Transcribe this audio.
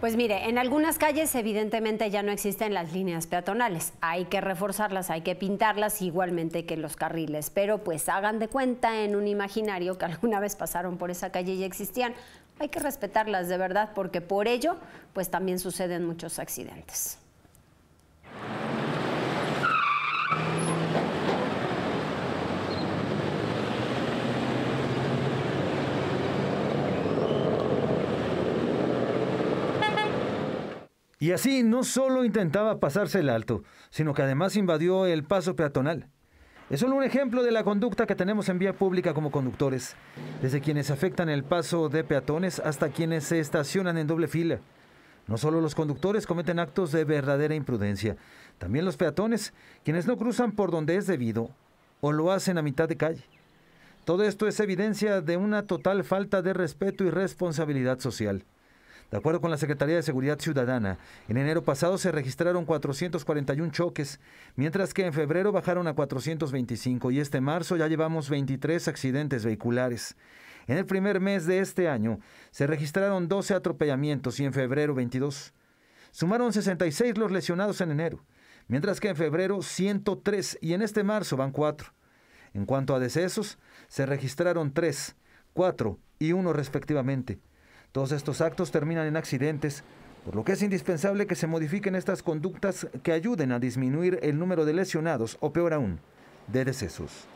Pues mire, en algunas calles evidentemente ya no existen las líneas peatonales. Hay que reforzarlas, hay que pintarlas igualmente que los carriles. Pero pues hagan de cuenta en un imaginario que alguna vez pasaron por esa calle y existían. Hay que respetarlas de verdad porque por ello pues también suceden muchos accidentes. Y así no solo intentaba pasarse el alto, sino que además invadió el paso peatonal. Es solo un ejemplo de la conducta que tenemos en vía pública como conductores, desde quienes afectan el paso de peatones hasta quienes se estacionan en doble fila. No solo los conductores cometen actos de verdadera imprudencia, también los peatones, quienes no cruzan por donde es debido o lo hacen a mitad de calle. Todo esto es evidencia de una total falta de respeto y responsabilidad social. De acuerdo con la Secretaría de Seguridad Ciudadana, en enero pasado se registraron 441 choques, mientras que en febrero bajaron a 425 y este marzo ya llevamos 23 accidentes vehiculares. En el primer mes de este año se registraron 12 atropellamientos y en febrero 22. Sumaron 66 los lesionados en enero, mientras que en febrero 103 y en este marzo van 4. En cuanto a decesos, se registraron 3, 4 y 1 respectivamente. Todos estos actos terminan en accidentes, por lo que es indispensable que se modifiquen estas conductas que ayuden a disminuir el número de lesionados o peor aún, de decesos.